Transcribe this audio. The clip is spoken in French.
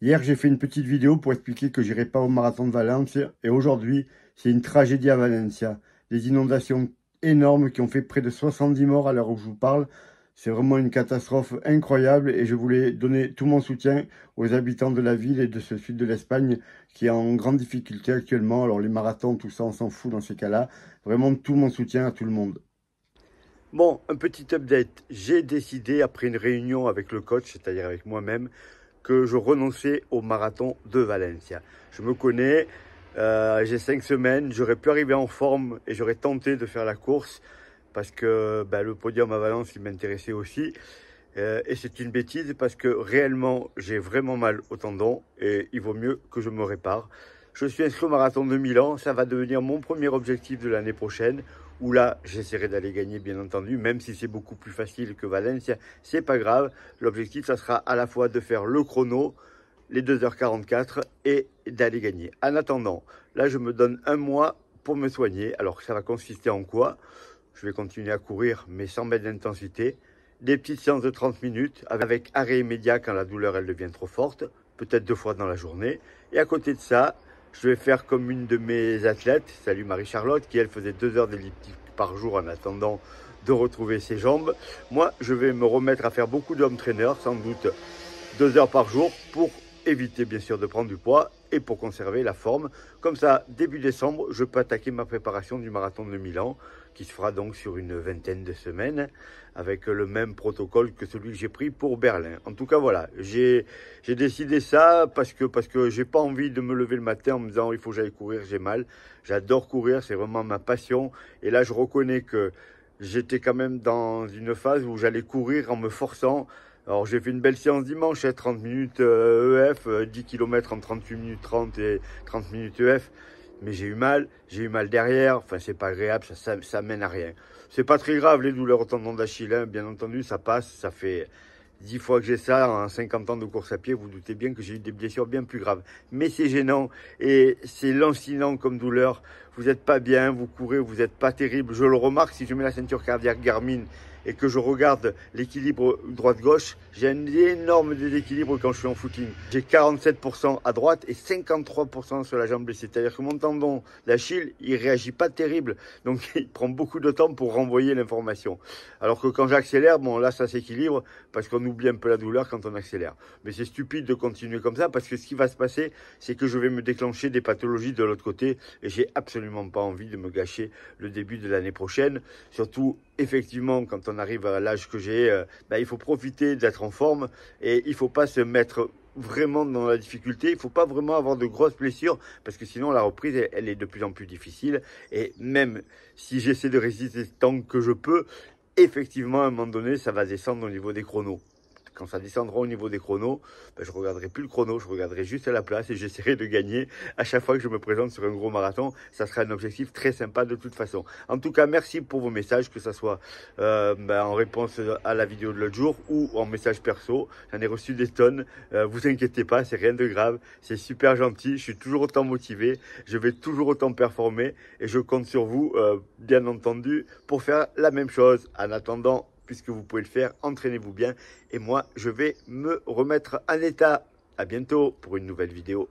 Hier, j'ai fait une petite vidéo pour expliquer que j'irai pas au marathon de Valence et aujourd'hui, c'est une tragédie à Valencia. Des inondations énormes qui ont fait près de 70 morts à l'heure où je vous parle. C'est vraiment une catastrophe incroyable et je voulais donner tout mon soutien aux habitants de la ville et de ce sud de l'Espagne qui est en grande difficulté actuellement. Alors les marathons, tout ça, on s'en fout dans ces cas-là. Vraiment tout mon soutien à tout le monde. Bon, un petit update. J'ai décidé, après une réunion avec le coach, c'est-à-dire avec moi-même, que je renonçais au marathon de Valencia. Je me connais, euh, j'ai cinq semaines, j'aurais pu arriver en forme et j'aurais tenté de faire la course parce que ben, le podium à Valence, il m'intéressait aussi. Euh, et c'est une bêtise parce que réellement, j'ai vraiment mal au tendon et il vaut mieux que je me répare. Je suis inscrit au marathon de Milan. Ça va devenir mon premier objectif de l'année prochaine où là, j'essaierai d'aller gagner, bien entendu, même si c'est beaucoup plus facile que Valencia, c'est pas grave. L'objectif, ça sera à la fois de faire le chrono, les 2h44, et d'aller gagner. En attendant, là, je me donne un mois pour me soigner. Alors, ça va consister en quoi Je vais continuer à courir, mais sans mettre d'intensité. Des petites séances de 30 minutes, avec arrêt immédiat quand la douleur, elle devient trop forte, peut-être deux fois dans la journée. Et à côté de ça, je vais faire comme une de mes athlètes, salut Marie-Charlotte, qui elle faisait deux heures d'elliptique par jour en attendant de retrouver ses jambes. Moi, je vais me remettre à faire beaucoup d'hommes traîneurs, sans doute deux heures par jour, pour éviter bien sûr de prendre du poids et pour conserver la forme. Comme ça, début décembre, je peux attaquer ma préparation du marathon de Milan, qui se fera donc sur une vingtaine de semaines, avec le même protocole que celui que j'ai pris pour Berlin. En tout cas, voilà, j'ai décidé ça parce que parce que j'ai pas envie de me lever le matin en me disant il faut que j'aille courir, j'ai mal. J'adore courir, c'est vraiment ma passion. Et là, je reconnais que j'étais quand même dans une phase où j'allais courir en me forçant alors j'ai fait une belle séance dimanche, 30 hein, minutes EF, 10 km en 38 minutes 30 et 30 minutes EF. Mais j'ai eu mal, j'ai eu mal derrière, enfin c'est pas agréable, ça, mène à rien. C'est pas très grave les douleurs au tendon d'Achille, hein. bien entendu ça passe, ça fait 10 fois que j'ai ça en 50 ans de course à pied, vous doutez bien que j'ai eu des blessures bien plus graves. Mais c'est gênant et c'est lancinant comme douleur vous n'êtes pas bien, vous courez, vous n'êtes pas terrible. Je le remarque si je mets la ceinture cardiaque Garmin et que je regarde l'équilibre droite-gauche, j'ai un énorme déséquilibre quand je suis en footing. J'ai 47% à droite et 53% sur la jambe blessée. C'est-à-dire que mon tendon d'Achille, il réagit pas terrible. Donc il prend beaucoup de temps pour renvoyer l'information. Alors que quand j'accélère, bon là ça s'équilibre parce qu'on oublie un peu la douleur quand on accélère. Mais c'est stupide de continuer comme ça parce que ce qui va se passer, c'est que je vais me déclencher des pathologies de l'autre côté et j'ai absolument pas envie de me gâcher le début de l'année prochaine. Surtout, effectivement, quand on arrive à l'âge que j'ai, euh, bah, il faut profiter d'être en forme et il faut pas se mettre vraiment dans la difficulté. Il faut pas vraiment avoir de grosses blessures parce que sinon la reprise elle, elle est de plus en plus difficile. Et même si j'essaie de résister tant que je peux, effectivement à un moment donné ça va descendre au niveau des chronos quand ça descendra au niveau des chronos, je ben, je regarderai plus le chrono, je regarderai juste à la place et j'essaierai de gagner à chaque fois que je me présente sur un gros marathon. Ça sera un objectif très sympa de toute façon. En tout cas, merci pour vos messages, que ce soit euh, ben, en réponse à la vidéo de l'autre jour ou en message perso. J'en ai reçu des tonnes. Euh, vous inquiétez pas, c'est rien de grave. C'est super gentil. Je suis toujours autant motivé. Je vais toujours autant performer et je compte sur vous, euh, bien entendu, pour faire la même chose. En attendant, puisque vous pouvez le faire. Entraînez-vous bien. Et moi, je vais me remettre en état. À bientôt pour une nouvelle vidéo.